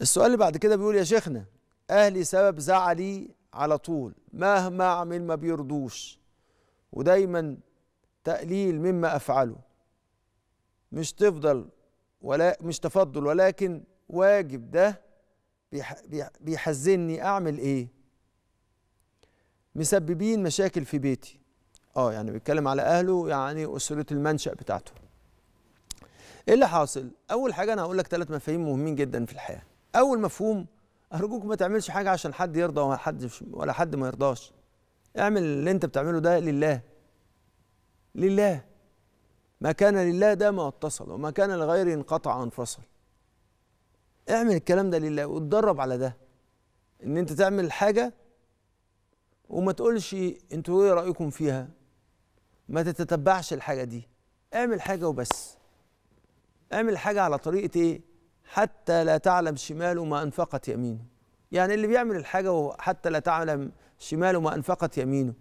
السؤال اللي بعد كده بيقول يا شيخنا أهلي سبب زعلي على طول مهما أعمل ما بيرضوش ودايما تقليل مما أفعله مش تفضل ولا مش تفضل ولكن واجب ده بيحزني أعمل إيه مسببين مشاكل في بيتي اه يعني بيتكلم على أهله يعني أسرة المنشأ بتاعته ايه اللي حاصل اول حاجه انا هقول لك ثلاث مفاهيم مهمين جدا في الحياه اول مفهوم ارجوك ما تعملش حاجه عشان حد يرضى ولا حد ولا حد ما يرضاش اعمل اللي انت بتعمله ده لله لله ما كان لله ده ما اتصل وما كان لغيره انقطع وانفصل اعمل الكلام ده لله واتدرب على ده ان انت تعمل حاجه وما تقولش انتوا ايه رايكم فيها ما تتتبعش الحاجه دي اعمل حاجه وبس اعمل حاجه على طريقه ايه حتى لا تعلم شماله ما أنفقت يمينه يعني اللي بيعمل الحاجة حتى لا تعلم شماله ما أنفقت يمينه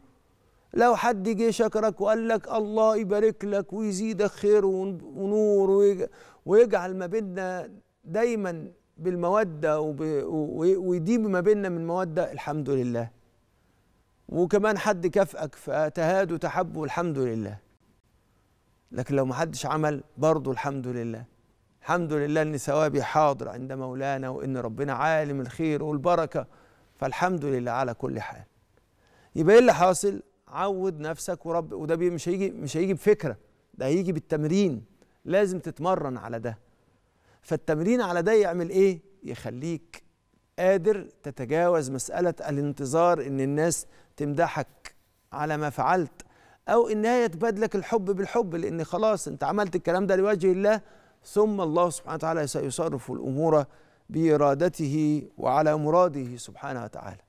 لو حد جه شكرك وقال لك الله يبارك لك ويزيدك خير ونور ويجعل ما بيننا دايما بالمودة ويديم ما بيننا من مودة الحمد لله وكمان حد كافئك فتهاد وتحب والحمد لله لكن لو ما حدش عمل برضه الحمد لله الحمد لله ان ثوابي حاضر عند مولانا وان ربنا عالم الخير والبركه فالحمد لله على كل حال يبقى ايه اللي حاصل عود نفسك ورب وده مش هيجي مش هيجي بفكره ده هيجي بالتمرين لازم تتمرن على ده فالتمرين على ده يعمل ايه يخليك قادر تتجاوز مساله الانتظار ان الناس تمدحك على ما فعلت او ان هي تبادلك الحب بالحب لان خلاص انت عملت الكلام ده لوجه الله ثم الله سبحانه وتعالى سيصرف الأمور بإرادته وعلى مراده سبحانه وتعالى